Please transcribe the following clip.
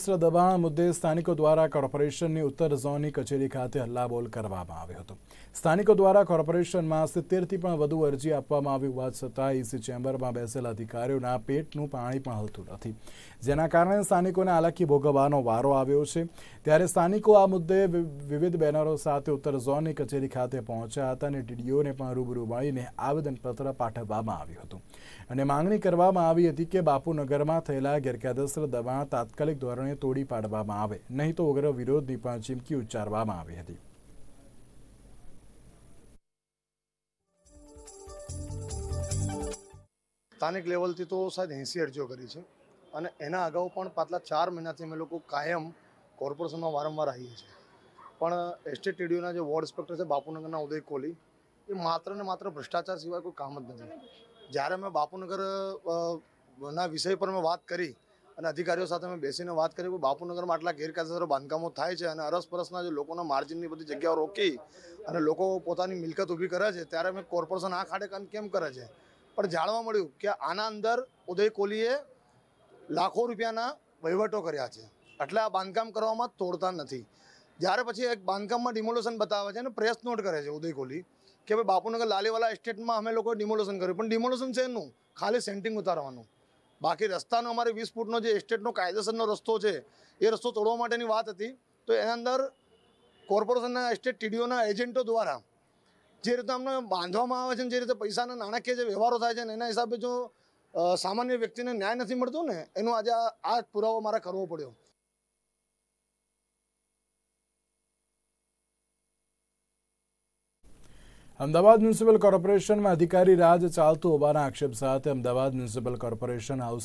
સશસ્ત્ર દબાણ મુદ્દે સ્થાનિકો દ્વારા કોર્પોરેશનની ઉત્તર ઝોનની કચેરી ખાતે હલ્લાબોલ કરવામાં આવ્યો હતો સ્થાનિકો દ્વારા કોર્પોરેશનમાં સિત્તેરથી પણ વધુ અરજી આપવામાં આવી હોવા છતાં ઈસી ચેમ્બરમાં બેસેલા અધિકારીઓના પેટનું પાણી પણ હલતું નથી જેના કારણે સ્થાનિકોને આલાકી ભોગવવાનો વારો આવ્યો છે ત્યારે સ્થાનિકો આ મુદ્દે વિવિધ બેનરો સાથે ઉત્તર ઝોનની કચેરી ખાતે પહોંચ્યા હતા અને ડીડીઓને પણ રૂબરૂ મળીને આવેદનપત્ર પાઠવવામાં આવ્યું હતું અને માંગણી કરવામાં આવી હતી કે બાપુનગરમાં થયેલા ગેરકાયદેસર દબાણ તાત્કાલિક ધોરણે ધોરણે તોડી પાડવામાં આવે નહીં તો ઉગ્ર વિરોધની પણ ચીમકી ઉચ્ચારવામાં આવી હતી સ્થાનિક લેવલથી તો સાહેબ એંસી અરજીઓ કરી છે અને એના અગાઉ પણ પાછલા ચાર મહિનાથી અમે લોકો કાયમ કોર્પોરેશનમાં વારંવાર આવીએ છીએ પણ એસ્ટેટ એસટીટીડીઓના જે વોર્ડ ઇન્સ્પેક્ટર છે બાપુનગરના ઉદય કોહલી એ માત્ર ને માત્ર ભ્રષ્ટાચાર સિવાય કોઈ કામ જ નથી જ્યારે મેં બાપુનગર ના વિષય પર મેં વાત કરી અને અધિકારીઓ સાથે અમે બેસીને વાત કરી બાપુનગરમાં આટલા ગેરકાયદેસર બાંધકામો થાય છે અને અરસપરસના જે લોકોના માર્જિનની બધી જગ્યાઓ રોકી અને લોકો પોતાની મિલકત ઊભી કરે છે ત્યારે અમે કોર્પોરેશન આ ખાડે કેમ કરે છે પણ જાણવા મળ્યું કે આના અંદર ઉદય કોહલીએ લાખો રૂપિયાના વહીવટો કર્યા છે એટલે આ બાંધકામ કરવામાં તોડતા નથી જ્યારે પછી એક બાંધકામમાં ડિમોલેશન બતાવે છે અને પ્રેસ નોટ કરે છે ઉદય કોહલી કે ભાઈ બાપુનગર લાલીવાલા એસ્ટેટમાં અમે લોકો ડિમોલેશન કર્યું પણ ડિમોલેશન છે એનું ખાલી સેન્ટિંગ ઉતારવાનું બાકી રસ્તાનો અમારે વીસ ફૂટનો જે એસ્ટેટનો કાયદેસરનો રસ્તો છે એ રસ્તો તોડવા માટેની વાત હતી તો એના અંદર કોર્પોરેશનના એસ્ટેટ ટીડીઓના એજન્ટો દ્વારા જે રીતે અમને બાંધવામાં આવે છે જે રીતે પૈસાના નાણાકીય જે વ્યવહારો થાય છે એના હિસાબે જો સામાન્ય વ્યક્તિને ન્યાય નથી મળતો ને એનો આજે આ પુરાવો મારે કરવો પડ્યો અમદાવાદ મ્યુનિસિપલ કોર્પોરેશનમાં અધિકારી રાજ ચાલતું હોવાના આક્ષેપ સાથે અમદાવાદ મ્યુનિસિપલ કોર્પોરેશન હાઉસ